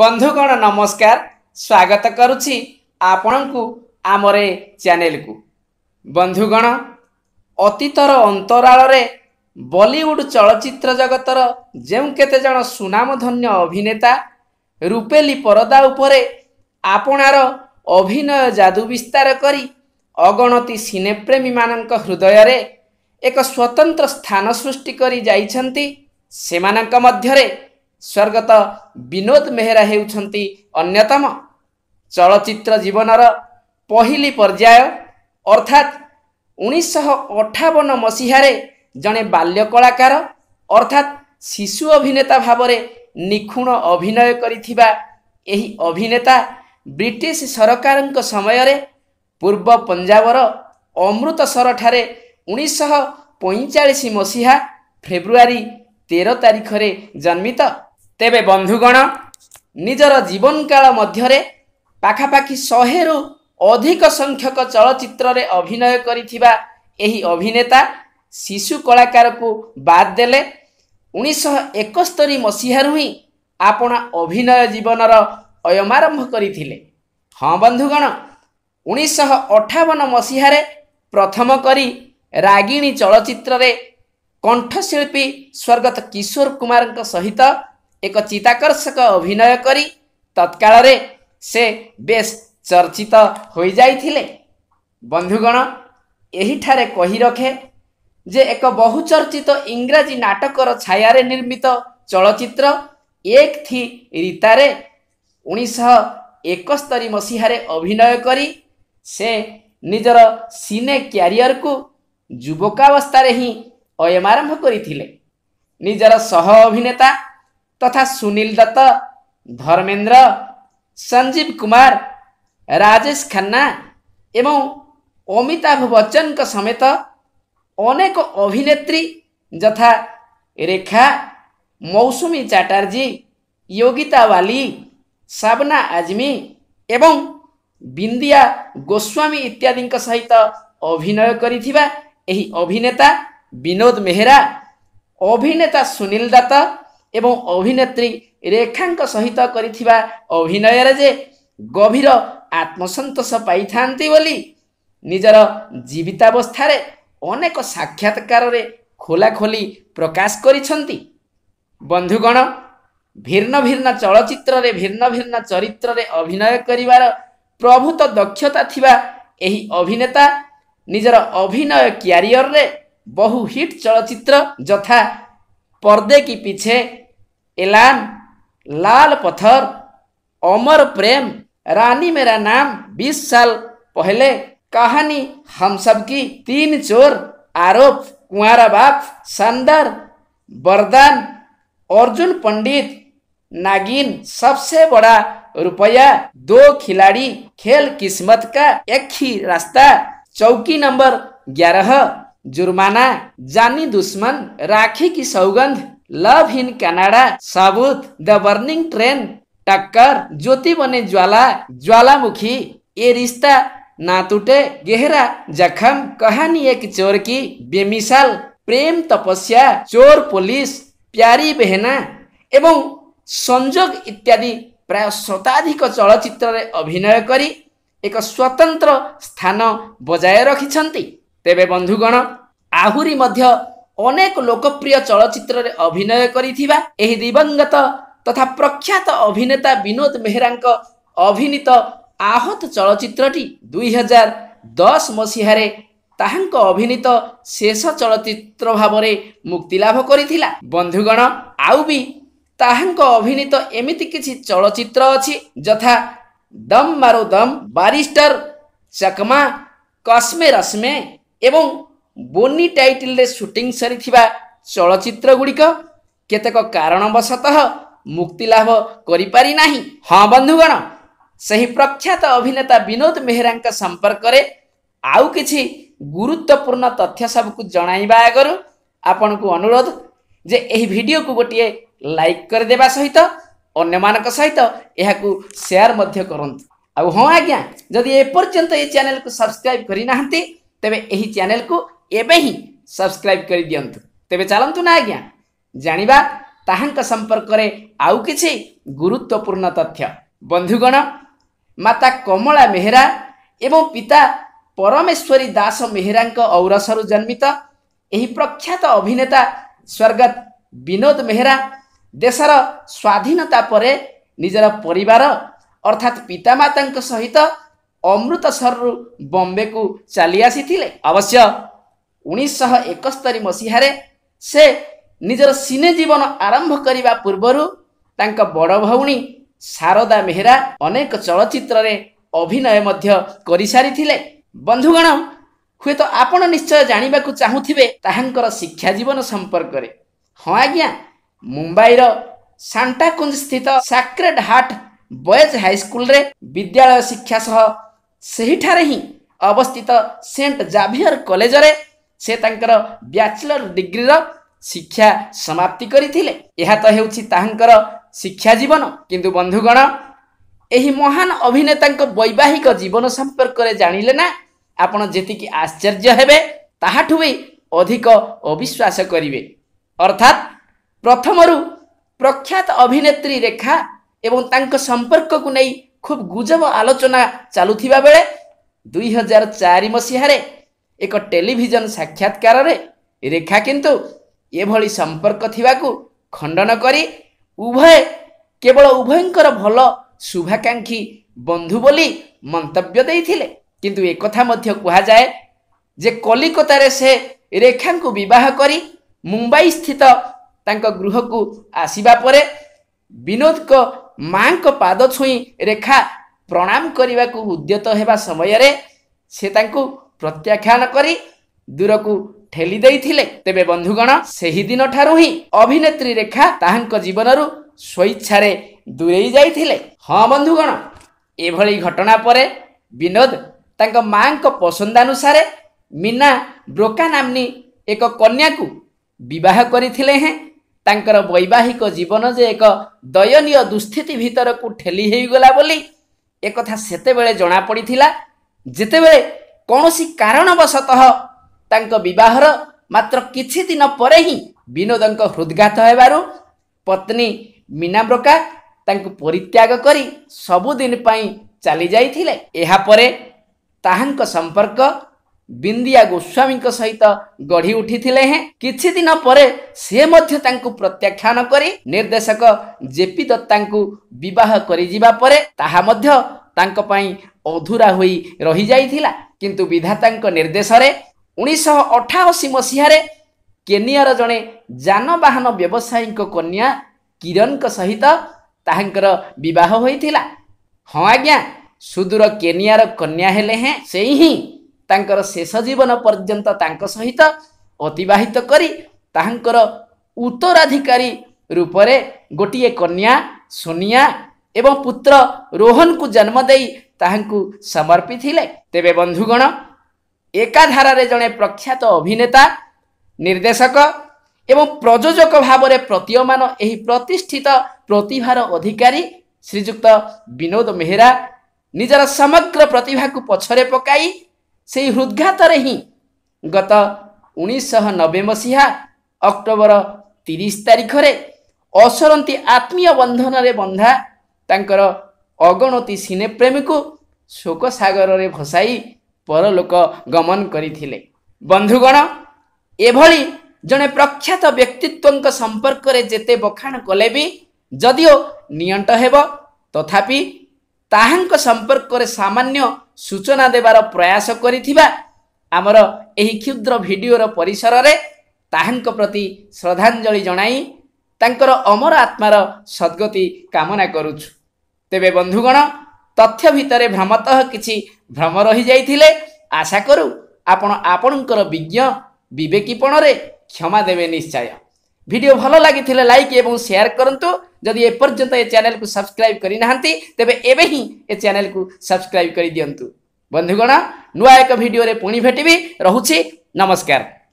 ବନ୍ଧୁଗଣ ନମସ୍କାର ସ୍ୱାଗତ କରୁଛି ଆପଣଙ୍କୁ ଆମର ଏ ଚ୍ୟାନେଲକୁ ବନ୍ଧୁଗଣ ଅତୀତର ଅନ୍ତରାଳରେ ବଲିଉଡ ଚଳଚ୍ଚିତ୍ର ଜଗତର ଯେଉଁ କେତେଜଣ ସୁନାମଧନ୍ୟ ଅଭିନେତା ରୂପେଲି ପରଦା ଉପରେ ଆପଣାର ଅଭିନୟ ଯାଦୁ ବିସ୍ତାର କରି ଅଗଣତି ସିନେପ୍ରେମୀମାନଙ୍କ ହୃଦୟରେ ଏକ ସ୍ୱତନ୍ତ୍ର ସ୍ଥାନ ସୃଷ୍ଟି କରି ଯାଇଛନ୍ତି ସେମାନଙ୍କ ମଧ୍ୟରେ ସ୍ୱର୍ଗତ ବିନୋଦ ମେହେରା ହେଉଛନ୍ତି ଅନ୍ୟତମ ଚଳଚ୍ଚିତ୍ର ଜୀବନର ପହିଲି ପର୍ଯ୍ୟାୟ ଅର୍ଥାତ୍ ଉଣେଇଶହ ଅଠାବନ ମସିହାରେ ଜଣେ ବାଲ୍ୟ କଳାକାର ଅର୍ଥାତ୍ ଶିଶୁ ଅଭିନେତା ଭାବରେ ନିଖୁଣ ଅଭିନୟ କରିଥିବା ଏହି ଅଭିନେତା ବ୍ରିଟିଶ ସରକାରଙ୍କ ସମୟରେ ପୂର୍ବ ପଞ୍ଜାବର ଅମୃତସରଠାରେ ଉଣେଇଶହ ପଇଁଚାଳିଶ ମସିହା ଫେବୃଆରୀ ତେର ତାରିଖରେ ଜନ୍ମିତ ତେବେ ବନ୍ଧୁଗଣ ନିଜର ଜୀବନକାଳ ମଧ୍ୟରେ ପାଖାପାଖି ଶହେରୁ ଅଧିକ ସଂଖ୍ୟକ ଚଳଚ୍ଚିତ୍ରରେ ଅଭିନୟ କରିଥିବା ଏହି ଅଭିନେତା ଶିଶୁ କଳାକାରକୁ ବାଦ୍ ଦେଲେ ଉଣେଇଶହ ଏକସ୍ତରୀ ମସିହାରୁ ହିଁ ଆପଣ ଅଭିନୟ ଜୀବନର ଅୟମାରମ୍ଭ କରିଥିଲେ ହଁ ବନ୍ଧୁଗଣ ଉଣେଇଶହ ଅଠାବନ ମସିହାରେ ପ୍ରଥମ କରି ରାଗିଣୀ ଚଳଚ୍ଚିତ୍ରରେ କଣ୍ଠଶିଳ୍ପୀ ସ୍ୱର୍ଗତ କିଶୋର କୁମାରଙ୍କ ସହିତ ଏକ ଚିତାକର୍ଷକ ଅଭିନୟ କରି ତତ୍କାଳରେ ସେ ବେଶ ଚର୍ଚ୍ଚିତ ହୋଇଯାଇଥିଲେ ବନ୍ଧୁଗଣ ଏହିଠାରେ କହି ରଖେ ଯେ ଏକ ବହୁଚର୍ଚ୍ଚିତ ଇଂରାଜୀ ନାଟକର ଛାୟାରେ ନିର୍ମିତ ଚଳଚ୍ଚିତ୍ର ଏକ ଥି ରୀତାରେ ଉଣେଇଶହ ଏକସ୍ତରୀ ମସିହାରେ ଅଭିନୟ କରି ସେ ନିଜର ସିନେ କ୍ୟାରିୟରକୁ ଯୁବକାବସ୍ଥାରେ ହିଁ ଅୟମାରମ୍ଭ କରିଥିଲେ ନିଜର ସହ ଅଭିନେତା কথা সুনীল দত্ত धर्मेंद्र संजीव কুমার রাজেশ খান্না एवं অমিতাভ বচ্চন কা समेत अनेक অভিনেত্রী যথা রেখা মৌসুমী চট্টোপাধ্যায় যোগিতা বালি সাবনা আজমি एवं बिंदিয়া গোস্বামী इत्यादि কা সহিত অভিনয় করি থিবা এই অভিনেতা বিনোদ মেহরা অভিনেতা সুনীল দত্ত ଏବଂ ଅଭିନେତ୍ରୀ ରେଖାଙ୍କ ସହିତ କରିଥିବା ଅଭିନୟରେ ଯେ ଗଭୀର ଆତ୍ମସନ୍ତୋଷ ପାଇଥାନ୍ତି ବୋଲି ନିଜର ଜୀବିତାବସ୍ଥାରେ ଅନେକ ସାକ୍ଷାତକାରରେ ଖୋଲାଖୋଲି ପ୍ରକାଶ କରିଛନ୍ତି ବନ୍ଧୁଗଣ ଭିନ୍ନ ଭିନ୍ନ ଚଳଚ୍ଚିତ୍ରରେ ଭିନ୍ନ ଭିନ୍ନ ଚରିତ୍ରରେ ଅଭିନୟ କରିବାର ପ୍ରଭୁତ ଦକ୍ଷତା ଥିବା ଏହି ଅଭିନେତା ନିଜର ଅଭିନୟ କ୍ୟାରିୟରରେ ବହୁ ହିଟ୍ ଚଳଚ୍ଚିତ୍ର ଯଥା ପର୍ଦ୍ଦେ କି ପିଛେ एलान लाल पत्थर अमर प्रेम रानी मेरा नाम बीस साल पहले कहानी हम सब की तीन चोर आरोप कुंवरा बाप संदर वरदान अर्जुन पंडित नागिन सबसे बड़ा रुपया दो खिलाड़ी खेल किस्मत का एक ही रास्ता चौकी नंबर ग्यारह जुर्माना जानी दुश्मन राखी की सौगंध लभ इन क्यानाडा साबुत द बर्निङ ट्रेन टक्कर ज्योति बने ज्वाला ज्वालामुखी ए रिस्ता ना गेहरा जखम कहानी एक चोर की बेमिसाल प्रेम तपस्या चोर पुलिस प्यारी बहना एवं संजोग इत्यादि प्राय शताधिक चलचित्र अभिनय करी एक स्वतंत्र स्थान बजाय रखिंट तेरे बंधुगण आहुरी मध्य ଅନେକ ଲୋକପ୍ରିୟ ଚଳଚ୍ଚିତ୍ରରେ ଅଭିନୟ କରିଥିବା ଏହି ଦିବଂଗତ ତଥା ପ୍ରଖ୍ୟାତ ଅଭିନେତା ବିନୋଦ ମେହେରାଙ୍କ ଅଭିନୀତ ଆହତ ଚଳଚ୍ଚିତ୍ରଟି ଦୁଇହଜାର ଦଶ ମସିହାରେ ତାହାଙ୍କ ଅଭିନୀତ ଶେଷ ଚଳଚ୍ଚିତ୍ର ଭାବରେ ମୁକ୍ତିଲାଭ କରିଥିଲା ବନ୍ଧୁଗଣ ଆଉ ବି ତାହାଙ୍କ ଅଭିନୀତ ଏମିତି କିଛି ଚଳଚ୍ଚିତ୍ର ଅଛି ଯଥା ଦମ୍ ମାରୋ ଦମ୍ ବାରିଷ୍ଟର ଚକମା କସ୍ମେ ରସ୍ମେ ଏବଂ ବୋନି ଟାଇଟିଲରେ ସୁଟିଂ ସରିଥିବା ଚଳଚ୍ଚିତ୍ର ଗୁଡ଼ିକ କେତେକ କାରଣବଶତଃ ମୁକ୍ତିଲାଭ କରିପାରିନାହିଁ ହଁ ବନ୍ଧୁଗଣ ସେହି ପ୍ରଖ୍ୟାତ ଅଭିନେତା ବିନୋଦ ମେହେରାଙ୍କ ସମ୍ପର୍କରେ ଆଉ କିଛି ଗୁରୁତ୍ୱପୂର୍ଣ୍ଣ ତଥ୍ୟ ସବୁକୁ ଜଣାଇବା ଆଗରୁ ଆପଣଙ୍କୁ ଅନୁରୋଧ ଯେ ଏହି ଭିଡ଼ିଓକୁ ଗୋଟିଏ ଲାଇକ୍ କରିଦେବା ସହିତ ଅନ୍ୟମାନଙ୍କ ସହିତ ଏହାକୁ ସେୟାର ମଧ୍ୟ କରନ୍ତୁ ଆଉ ହଁ ଆଜ୍ଞା ଯଦି ଏପର୍ଯ୍ୟନ୍ତ ଏ ଚ୍ୟାନେଲକୁ ସବସ୍କ୍ରାଇବ୍ କରିନାହାନ୍ତି ତେବେ ଏହି ଚ୍ୟାନେଲକୁ ଏବେ ହିଁ ସବସ୍କ୍ରାଇବ୍ କରିଦିଅନ୍ତୁ ତେବେ ଚାଲନ୍ତୁ ନା ଆଜ୍ଞା ଜାଣିବା ତାହାଙ୍କ ସମ୍ପର୍କରେ ଆଉ କିଛି ଗୁରୁତ୍ୱପୂର୍ଣ୍ଣ ତଥ୍ୟ ବନ୍ଧୁଗଣ ମାତା କମଳା ମେହେରା ଏବଂ ପିତା ପରମେଶ୍ୱରୀ ଦାସ ମେହେରାଙ୍କ ଔରସରୁ ଜନ୍ମିତ ଏହି ପ୍ରଖ୍ୟାତ ଅଭିନେତା ସ୍ୱର୍ଗତ ବିନୋଦ ମେହେରା ଦେଶର ସ୍ୱାଧୀନତା ପରେ ନିଜର ପରିବାର ଅର୍ଥାତ୍ ପିତାମାତାଙ୍କ ସହିତ ଅମୃତସରରୁ ବମ୍ବେକୁ ଚାଲି ଆସିଥିଲେ ଅବଶ୍ୟ ଉଣେଇଶହ ଏକସ୍ତରି ମସିହାରେ ସେ ନିଜର ସିନେ ଜୀବନ ଆରମ୍ଭ କରିବା ପୂର୍ବରୁ ତାଙ୍କ ବଡ଼ ଭଉଣୀ ଶାରଦା ମେହେରା ଅନେକ ଚଳଚ୍ଚିତ୍ରରେ ଅଭିନୟ ମଧ୍ୟ କରିସାରିଥିଲେ ବନ୍ଧୁଗଣ ହୁଏତ ଆପଣ ନିଶ୍ଚୟ ଜାଣିବାକୁ ଚାହୁଁଥିବେ ତାହାଙ୍କର ଶିକ୍ଷା ଜୀବନ ସମ୍ପର୍କରେ ହଁ ଆଜ୍ଞା ମୁମ୍ବାଇର ସାଣ୍ଟାକୁଞ୍ଜ ସ୍ଥିତ ସାକ୍ରେଡ୍ ହାର୍ଟ ବଏଜ୍ ହାଇସ୍କୁଲରେ ବିଦ୍ୟାଳୟ ଶିକ୍ଷା ସହ ସେହିଠାରେ ହିଁ ଅବସ୍ଥିତ ସେଣ୍ଟ ଜାଭିୟର କଲେଜରେ ସେ ତାଙ୍କର ବ୍ୟାଚଲର ଡିଗ୍ରୀର ଶିକ୍ଷା ସମାପ୍ତି କରିଥିଲେ ଏହା ତ ହେଉଛି ତାହାଙ୍କର ଶିକ୍ଷା ଜୀବନ କିନ୍ତୁ ବନ୍ଧୁଗଣ ଏହି ମହାନ ଅଭିନେତାଙ୍କ ବୈବାହିକ ଜୀବନ ସମ୍ପର୍କରେ ଜାଣିଲେ ନା ଆପଣ ଯେତିକି ଆଶ୍ଚର୍ଯ୍ୟ ହେବେ ତାହାଠୁ ବି ଅଧିକ ଅବିଶ୍ୱାସ କରିବେ ଅର୍ଥାତ୍ ପ୍ରଥମରୁ ପ୍ରଖ୍ୟାତ ଅଭିନେତ୍ରୀ ରେଖା ଏବଂ ତାଙ୍କ ସମ୍ପର୍କକୁ ନେଇ ଖୁବ୍ ଗୁଜବ ଆଲୋଚନା ଚାଲୁଥିବା ବେଳେ ଦୁଇହଜାର ଚାରି ମସିହାରେ ଏକ ଟେଲିଭିଜନ ସାକ୍ଷାତକାରରେ ରେଖା କିନ୍ତୁ ଏଭଳି ସମ୍ପର୍କ ଥିବାକୁ ଖଣ୍ଡନ କରି ଉଭୟ କେବଳ ଉଭୟଙ୍କର ଭଲ ଶୁଭାକାଂକ୍ଷୀ ବନ୍ଧୁ ବୋଲି ମନ୍ତବ୍ୟ ଦେଇଥିଲେ କିନ୍ତୁ ଏକଥା ମଧ୍ୟ କୁହାଯାଏ ଯେ କଲିକତାରେ ସେ ରେଖାଙ୍କୁ ବିବାହ କରି ମୁମ୍ବାଇ ସ୍ଥିତ ତାଙ୍କ ଗୃହକୁ ଆସିବା ପରେ ବିନୋଦଙ୍କ ମାଙ୍କ ପାଦ ଛୁଇଁ ରେଖା ପ୍ରଣାମ କରିବାକୁ ଉଦ୍ୟତ ହେବା ସମୟରେ ସେ ତାଙ୍କୁ ପ୍ରତ୍ୟାଖ୍ୟାନ କରି ଦୂରକୁ ଠେଲି ଦେଇଥିଲେ ତେବେ ବନ୍ଧୁଗଣ ସେହିଦିନ ଠାରୁ ହିଁ ଅଭିନେତ୍ରୀ ରେଖା ତାହାଙ୍କ ଜୀବନରୁ ସ୍ୱଇଚ୍ଛାରେ ଦୂରେଇ ଯାଇଥିଲେ ହଁ ବନ୍ଧୁଗଣ ଏଭଳି ଘଟଣା ପରେ ବିନୋଦ ତାଙ୍କ ମାଆଙ୍କ ପସନ୍ଦାନୁସାରେ ମୀନା ବ୍ରୋକା ନାମ୍ନି ଏକ କନ୍ୟାକୁ ବିବାହ କରିଥିଲେ ହେଁ ତାଙ୍କର ବୈବାହିକ ଜୀବନ ଯେ ଏକ ଦୟନୀୟ ଦୁଃସ୍ଥିତି ଭିତରକୁ ଠେଲି ହେଇଗଲା ବୋଲି ଏକଥା ସେତେବେଳେ ଜଣାପଡ଼ିଥିଲା ଯେତେବେଳେ କୌଣସି କାରଣବଶତଃ ତାଙ୍କ ବିବାହର ମାତ୍ର କିଛି ଦିନ ପରେ ହିଁ ବିନୋଦଙ୍କ ହୃଦ୍ଘାତ ହେବାରୁ ପତ୍ନୀ ମୀନାବ୍ରକା ତାଙ୍କୁ ପରିତ୍ୟାଗ କରି ସବୁଦିନ ପାଇଁ ଚାଲିଯାଇଥିଲେ ଏହାପରେ ତାହାଙ୍କ ସମ୍ପର୍କ ବିନ୍ଦିଆ ଗୋସ୍ୱାମୀଙ୍କ ସହିତ ଗଢ଼ି ଉଠିଥିଲେ ହେଁ କିଛି ଦିନ ପରେ ସେ ମଧ୍ୟ ତାଙ୍କୁ ପ୍ରତ୍ୟାଖ୍ୟାନ କରି ନିର୍ଦ୍ଦେଶକ ଜେପି ଦତ୍ତାଙ୍କୁ ବିବାହ କରିଯିବା ପରେ ତାହା ମଧ୍ୟ ତାଙ୍କ ପାଇଁ ଅଧୁରା ହୋଇ ରହିଯାଇଥିଲା କିନ୍ତୁ ବିଧାତାଙ୍କ ନିର୍ଦ୍ଦେଶରେ ଉଣେଇଶହ ଅଠାଅଶୀ ମସିହାରେ କେନିଆର ଜଣେ ଯାନବାହନ ବ୍ୟବସାୟୀଙ୍କ କନ୍ୟା କିରଣଙ୍କ ସହିତ ତାହାଙ୍କର ବିବାହ ହୋଇଥିଲା ହଁ ଆଜ୍ଞା ସୁଦୂର କେନିଆର କନ୍ୟା ହେଲେ ହେଁ ସେଇ ହିଁ ତାଙ୍କର ଶେଷ ଜୀବନ ପର୍ଯ୍ୟନ୍ତ ତାଙ୍କ ସହିତ ଅତିବାହିତ କରି ତାହାଙ୍କର ଉତ୍ତରାଧିକାରୀ ରୂପରେ ଗୋଟିଏ କନ୍ୟା ସୋନିଆ ଏବଂ ପୁତ୍ର ରୋହନକୁ ଜନ୍ମ ଦେଇ ତାହାଙ୍କୁ ସମର୍ପିଥିଲେ ତେବେ ବନ୍ଧୁଗଣ ଏକାଧାରାରେ ଜଣେ ପ୍ରଖ୍ୟାତ ଅଭିନେତା ନିର୍ଦ୍ଦେଶକ ଏବଂ ପ୍ରଯୋଜକ ଭାବରେ ପ୍ରତୀୟମାନ ଏହି ପ୍ରତିଷ୍ଠିତ ପ୍ରତିଭାର ଅଧିକାରୀ ଶ୍ରୀଯୁକ୍ତ ବିନୋଦ ମେହେରା ନିଜର ସମଗ୍ର ପ୍ରତିଭାକୁ ପଛରେ ପକାଇ ସେହି ହୃଦଘାତରେ ହିଁ ଗତ ଉଣେଇଶହ ନବେ ମସିହା ଅକ୍ଟୋବର ତିରିଶ ତାରିଖରେ ଅସରନ୍ତି ଆତ୍ମୀୟ ବନ୍ଧନରେ ବନ୍ଧା ତାଙ୍କର ଅଗଣତି ସିନେପ୍ରେମୀକୁ ଶୋକସାଗରରେ ଭସାଇ ପରଲୋକ ଗମନ କରିଥିଲେ ବନ୍ଧୁଗଣ ଏଭଳି ଜଣେ ପ୍ରଖ୍ୟାତ ବ୍ୟକ୍ତିତ୍ୱଙ୍କ ସମ୍ପର୍କରେ ଯେତେ ବଖାଣ କଲେ ବି ଯଦିଓ ନିଅଣ୍ଟ ହେବ ତଥାପି ତାହାଙ୍କ ସମ୍ପର୍କରେ ସାମାନ୍ୟ ସୂଚନା ଦେବାର ପ୍ରୟାସ କରିଥିବା ଆମର ଏହି କ୍ଷୁଦ୍ର ଭିଡ଼ିଓର ପରିସରରେ ତାହାଙ୍କ ପ୍ରତି ଶ୍ରଦ୍ଧାଞ୍ଜଳି ଜଣାଇ ତାଙ୍କର ଅମର ଆତ୍ମାର ସଦ୍ଗତି କାମନା କରୁଛୁ ତେବେ ବନ୍ଧୁଗଣ ତଥ୍ୟ ଭିତରେ ଭ୍ରମତଃ କିଛି ଭ୍ରମ ରହିଯାଇଥିଲେ ଆଶା କରୁ ଆପଣ ଆପଣଙ୍କର ବିଜ୍ଞ ବିବେକୀପଣରେ କ୍ଷମା ଦେବେ ନିଶ୍ଚୟ ଭିଡ଼ିଓ ଭଲ ଲାଗିଥିଲେ ଲାଇକ୍ ଏବଂ ସେୟାର କରନ୍ତୁ ଯଦି ଏପର୍ଯ୍ୟନ୍ତ ଏ ଚ୍ୟାନେଲକୁ ସବସ୍କ୍ରାଇବ୍ କରିନାହାନ୍ତି ତେବେ ଏବେ ହିଁ ଏ ଚ୍ୟାନେଲକୁ ସବସ୍କ୍ରାଇବ୍ କରିଦିଅନ୍ତୁ ବନ୍ଧୁଗଣ ନୂଆ ଏକ ଭିଡ଼ିଓରେ ପୁଣି ଭେଟିବି ରହୁଛି ନମସ୍କାର